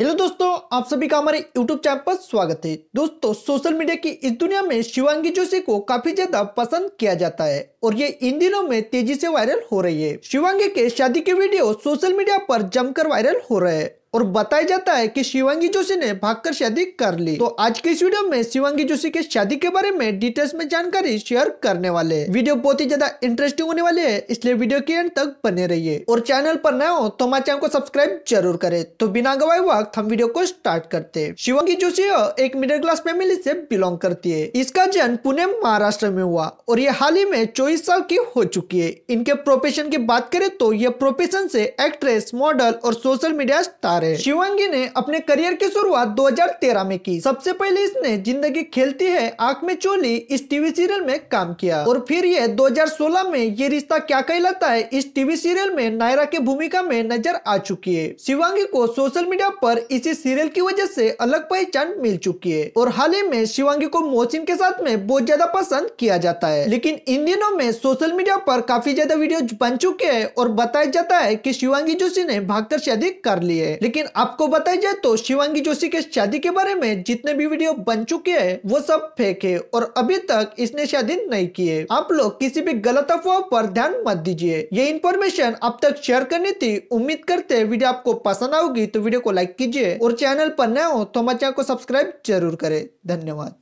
hello दोस्तों आप सभी का हमारे यूट्यूब चैनल पर स्वागत है दोस्तों सोशल मीडिया की इस दुनिया में शिवांगी जोशी को काफी ज्यादा पसंद किया जाता है और ये इन दिनों में तेजी से वायरल हो रही है शिवांगी के शादी के वीडियो सोशल मीडिया पर जमकर वायरल हो रहे हैं और बताया जाता है कि शिवांगी जोशी ने भागकर शादी कर ली तो आज के इस वीडियो में शिवांगी जोशी के शादी के बारे में डिटेल्स में जानकारी शेयर करने वाले वीडियो बहुत ही ज्यादा इंटरेस्टिंग होने वाली है इसलिए वीडियो के एंड तक बने रहिए और चैनल पर नए हो तो हमारे चैनल को सब्सक्राइब जरूर करे तो बिना गवाए वक्त हम वीडियो को स्टार्ट करते शिवांगी जोशी एक मिडिल क्लास फैमिली से बिलोंग करती है इसका जन्म पुणे महाराष्ट्र में हुआ और ये हाल ही में चौबीस साल की हो चुकी है इनके प्रोफेशन की बात करे तो ये प्रोफेशन से एक्ट्रेस मॉडल और सोशल मीडिया स्टार कलाकार है शिवांगी ने अपने करियर की शुरुआत 2013 में की सबसे पहले इसने जिंदगी खेलती है आंख में चोली इस टीवी सीरियल में काम किया और फिर ये 2016 में ये रिश्ता क्या कहलाता है इस टीवी सीरियल में नायरा की भूमिका में नजर आ चुकी है शिवांगी को सोशल मीडिया पर इसी सीरियल की वजह से अलग पहचान मिल चुकी है और हाल ही में शिवांगी को मोहसिन के साथ में बहुत ज्यादा पसंद किया जाता है लेकिन इन दिनों में सोशल मीडिया पर काफी ज्यादा वीडियो बन चुके हैं और बताया जाता है की शिवांगी जोशी ने भागकर शादी कर ली है लेकिन आपको बताया जाए तो शिवांगी जोशी के शादी के बारे में जितने भी वीडियो बन चुके हैं वो सब फेक है और अभी तक इसने शादी नहीं की है आप लोग किसी भी गलत अफवाह पर ध्यान मत दीजिए ये इन्फॉर्मेशन अब तक शेयर करनी थी उम्मीद करते वीडियो आपको पसंद आओगी तो वीडियो को लाइक कीजिए और चैनल पर नया हो तो हमारे चैनल को सब्सक्राइब जरूर करे धन्यवाद